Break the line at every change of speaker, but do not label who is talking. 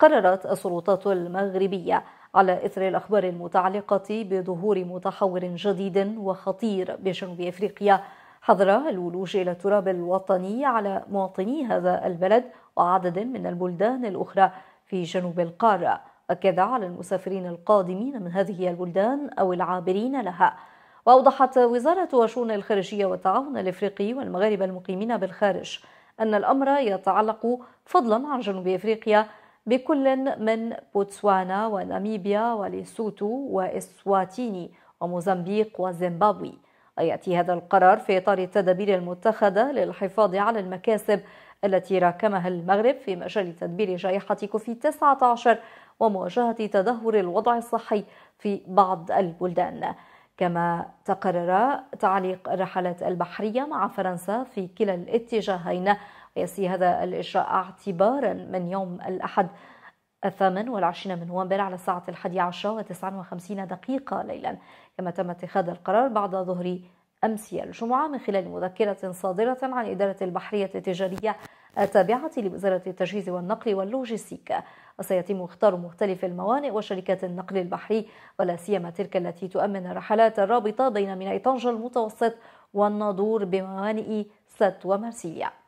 قررت السلطات المغربية على إثر الأخبار المتعلقة بظهور متحور جديد وخطير بجنوب أفريقيا حظر الولوج إلى التراب الوطني على مواطني هذا البلد وعدد من البلدان الأخرى في جنوب القارة اكد على المسافرين القادمين من هذه البلدان أو العابرين لها وأوضحت وزارة شؤون الخارجية والتعاون الإفريقي والمغاربة المقيمين بالخارج أن الأمر يتعلق فضلا عن جنوب أفريقيا بكل من بوتسوانا وناميبيا وليسوتو وإسواتيني وموزمبيق وزيمبابوي يأتي هذا القرار في إطار التدابير المتخذة للحفاظ على المكاسب التي راكمها المغرب في مجال تدبير جائحة كوفيد 19 ومواجهة تدهور الوضع الصحي في بعض البلدان كما تقرر تعليق الرحلات البحرية مع فرنسا في كلا الاتجاهين يسي هذا الإجراء اعتبارا من يوم الأحد الثامن والعشرين من نوفمبر على الساعة الحادية عشرة وتسعة وخمسين دقيقة ليلا كما تم اتخاذ القرار بعد ظهر أمس الجمعة من خلال مذكرة صادرة عن إدارة البحرية التجارية التابعة لوزارة التجهيز والنقل واللوجستيك وسيتم اختار مختلف الموانئ وشركات النقل البحري ولا سيما تلك التي تؤمن الرحلات الرابطة بين ميناء طنجة المتوسط والناظور بموانئ ست ومرسيليا